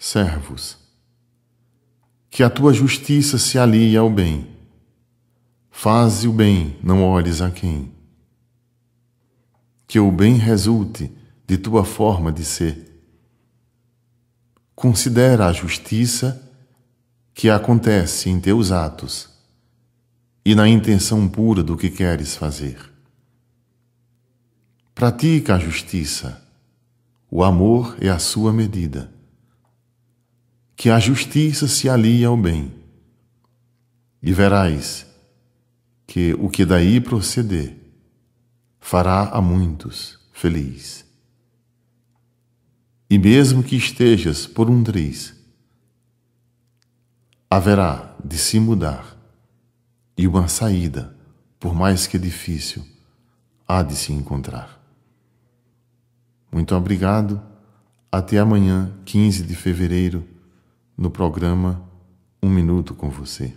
servos. Que a tua justiça se alie ao bem. Faze o bem, não olhes a quem. Que o bem resulte de tua forma de ser. Considera a justiça que acontece em teus atos e na intenção pura do que queres fazer. Pratica a justiça. O amor é a sua medida que a justiça se alie ao bem. E verás que o que daí proceder fará a muitos feliz. E mesmo que estejas por um triz, haverá de se mudar e uma saída, por mais que difícil, há de se encontrar. Muito obrigado. Até amanhã, 15 de fevereiro no programa Um Minuto com Você.